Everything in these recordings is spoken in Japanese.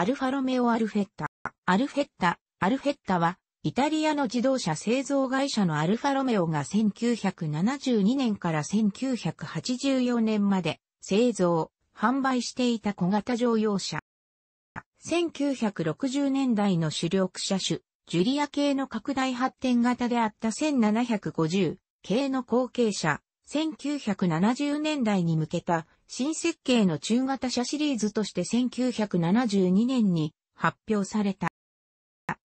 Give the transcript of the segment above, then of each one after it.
アルファロメオアルフェッタ。アルフェッタ、アルフェッタは、イタリアの自動車製造会社のアルファロメオが1972年から1984年まで製造、販売していた小型乗用車。1960年代の主力車種、ジュリア系の拡大発展型であった1750系の後継者、1970年代に向けた新設計の中型車シリーズとして1972年に発表された。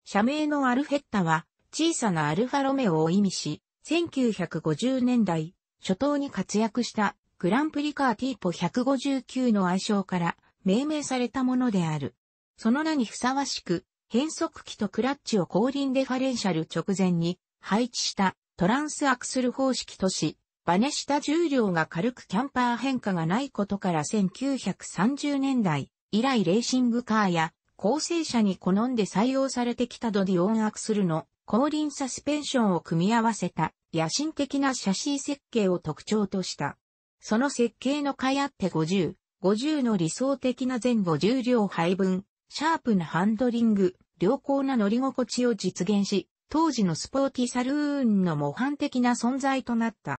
社名のアルフェッタは小さなアルファロメオを意味し、1950年代初頭に活躍したグランプリカーティーポ159の愛称から命名されたものである。その名にふさわしく、変速機とクラッチを後輪デファレンシャル直前に配置したトランスアクスル方式とし、バネした重量が軽くキャンパー変化がないことから1930年代以来レーシングカーや構成車に好んで採用されてきたドディオンアクスルの後輪サスペンションを組み合わせた野心的なシャシー設計を特徴とした。その設計の甲斐あって50、50の理想的な前後重量配分、シャープなハンドリング、良好な乗り心地を実現し、当時のスポーティサルーンの模範的な存在となった。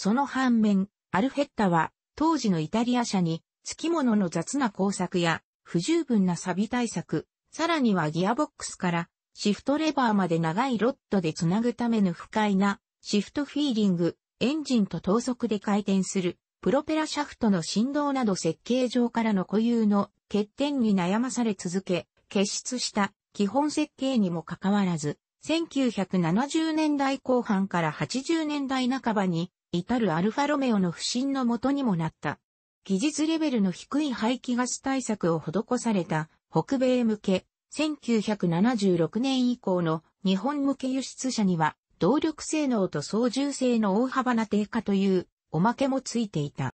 その反面、アルフェッタは当時のイタリア車に付き物の雑な工作や不十分な錆対策、さらにはギアボックスからシフトレバーまで長いロッドでつなぐための不快なシフトフィーリング、エンジンと等速で回転するプロペラシャフトの振動など設計上からの固有の欠点に悩まされ続け、結出した基本設計にもかかわらず、1970年代後半から80年代半ばに至るアルファロメオの不振のもとにもなった。技術レベルの低い排気ガス対策を施された北米向け1976年以降の日本向け輸出車には動力性能と操縦性の大幅な低下というおまけもついていた。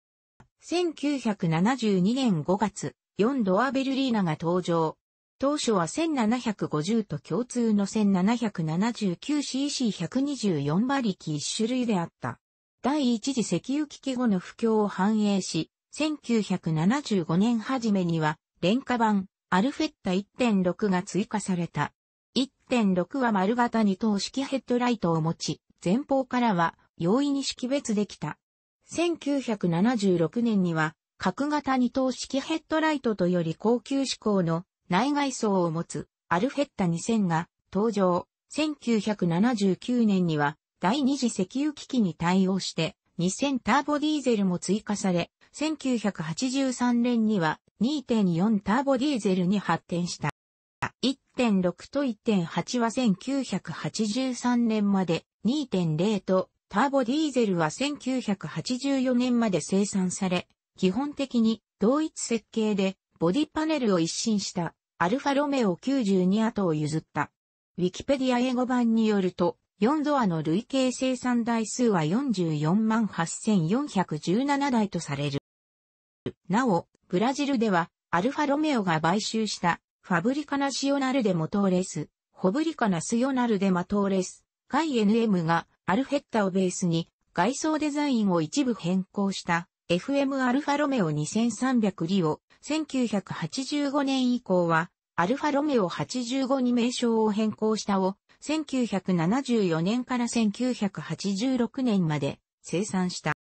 1972年5月、4ドアベルリーナが登場。当初は1750と共通の 1779cc124 馬力一種類であった。第一次石油危機後の不況を反映し、1975年初めには、廉価版、アルフェッタ1.6が追加された。1.6は丸型二等式ヘッドライトを持ち、前方からは容易に識別できた。1976年には、角型二等式ヘッドライトとより高級志向の内外装を持つアルフェッタ2000が登場。1979年には第二次石油危機に対応して、2000ターボディーゼルも追加され、1983年には2.4ターボディーゼルに発展した。1.6と1.8は1983年まで、2.0とターボディーゼルは1984年まで生産され、基本的に同一設計でボディパネルを一新したアルファロメオ92後を譲った。ウィキペディア英語版によると、4ドアの累計生産台数は44万8417台とされる。なお、ブラジルでは、アルファロメオが買収した、ファブリカナシオナルデモトーレス、ホブリカナスヨナルデマトーレス、ガイ NM が、アルフェッタをベースに、外装デザインを一部変更した、FM アルファロメオ2300リオ、1985年以降は、アルファロメオ85に名称を変更したを、1974年から1986年まで生産した。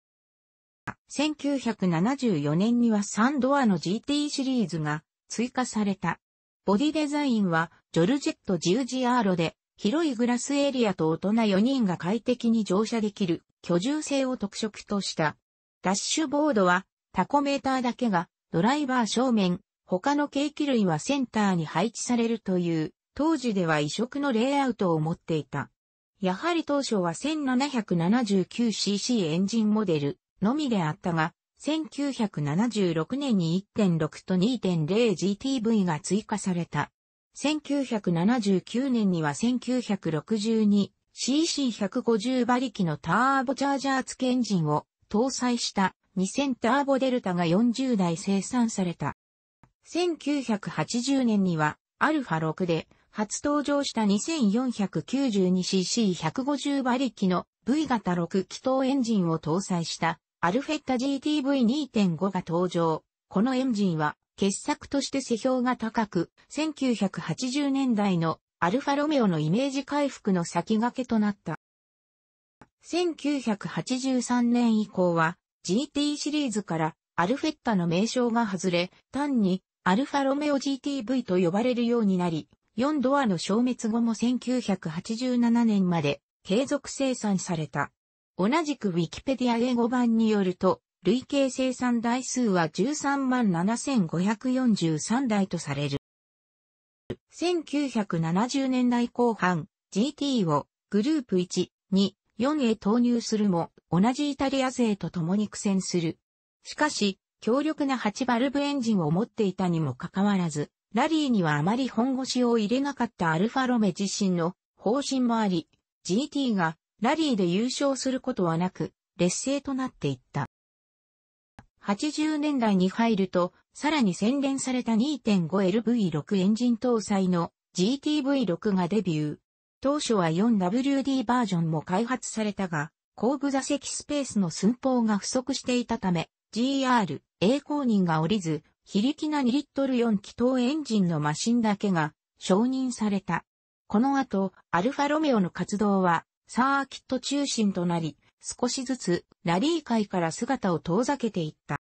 1974年には3ドアの GT シリーズが追加された。ボディデザインはジョルジェット 10GR で広いグラスエリアと大人4人が快適に乗車できる居住性を特色とした。ダッシュボードはタコメーターだけがドライバー正面、他の計器類はセンターに配置されるという当時では異色のレイアウトを持っていた。やはり当初は 1779cc エンジンモデルのみであったが、1976年に1.6と 2.0GTV が追加された。1979年には 1962cc150 馬力のターボチャージャー付きエンジンを搭載した2000ターボデルタが40台生産された。1980年にはアルファ6で初登場した 2492cc150 馬力の V 型6気筒エンジンを搭載したアルフェッタ GTV2.5 が登場。このエンジンは傑作として世評が高く、1980年代のアルファロメオのイメージ回復の先駆けとなった。1983年以降は GT シリーズからアルフェッタの名称が外れ、単にアルファロメオ GTV と呼ばれるようになり、4ドアの消滅後も1987年まで継続生産された。同じく Wikipedia 英語版によると、累計生産台数は13 7543台とされる。1970年代後半、GT をグループ1、2、4へ投入するも、同じイタリア勢と共に苦戦する。しかし、強力な8バルブエンジンを持っていたにもかかわらず、ラリーにはあまり本腰を入れなかったアルファロメ自身の方針もあり、GT がラリーで優勝することはなく、劣勢となっていった。80年代に入ると、さらに洗練された 2.5LV6 エンジン搭載の GTV6 がデビュー。当初は 4WD バージョンも開発されたが、後部座席スペースの寸法が不足していたため、GR、A 公認が降りず、非力な2リットル4気筒エンジンのマシンだけが承認された。この後、アルファロメオの活動はサーキット中心となり、少しずつラリー界から姿を遠ざけていった。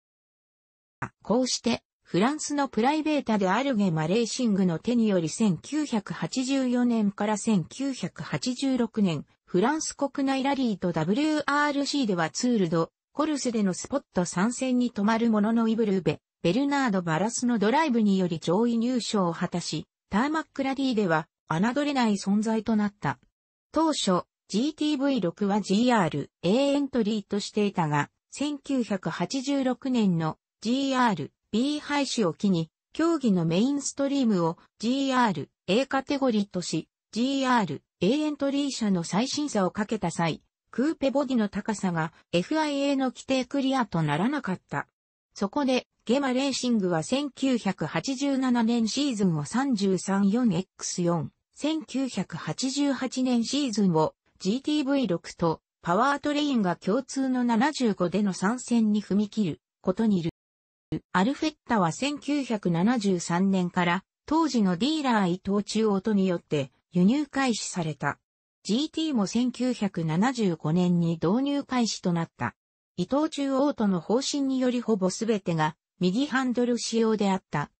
こうして、フランスのプライベータであるゲマレーシングの手により1984年から1986年、フランス国内ラリーと WRC ではツールド、コルセでのスポット参戦に止まるもののイブルーベ、ベルナード・バラスのドライブにより上位入賞を果たし、ターマックラディでは侮れない存在となった。当初、GTV6 は GR、A エントリーとしていたが、1986年の GR、B 廃止を機に、競技のメインストリームを GR、A カテゴリーとし、GR、A エントリー社の最新差をかけた際、クーペボディの高さが FIA の規定クリアとならなかった。そこでゲマレーシングは1987年シーズンを 33-4X4、1988年シーズンを GTV6 とパワートレインが共通の75での参戦に踏み切ることにいる。アルフェッタは1973年から当時のディーラー伊藤中音によって輸入開始された。GT も1975年に導入開始となった。伊藤中央との方針によりほぼ全てが右ハンドル仕様であった。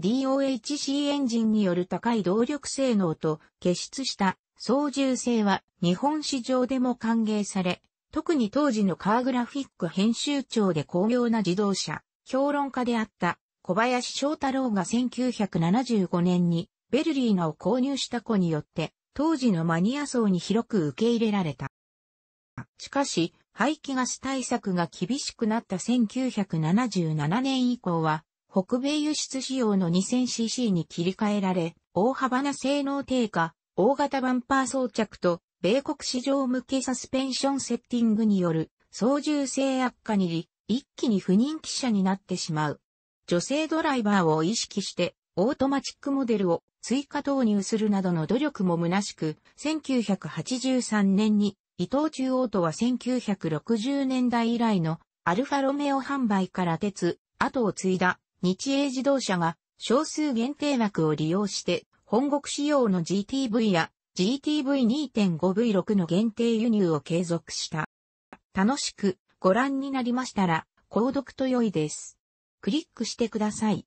DOHC エンジンによる高い動力性能と結出した操縦性は日本市場でも歓迎され、特に当時のカーグラフィック編集長で巧妙な自動車、評論家であった小林翔太郎が1975年にベルリーナを購入した子によって当時のマニア層に広く受け入れられた。しかし、排気ガス対策が厳しくなった1977年以降は、北米輸出仕様の 2000cc に切り替えられ、大幅な性能低下、大型バンパー装着と、米国市場向けサスペンションセッティングによる操縦性悪化により、一気に不人気車になってしまう。女性ドライバーを意識して、オートマチックモデルを追加投入するなどの努力も虚しく、1983年に伊東中央とは1960年代以来のアルファロメオ販売から鉄、後を継いだ日英自動車が少数限定枠を利用して本国仕様の GTV や GTV2.5V6 の限定輸入を継続した。楽しくご覧になりましたら購読と良いです。クリックしてください。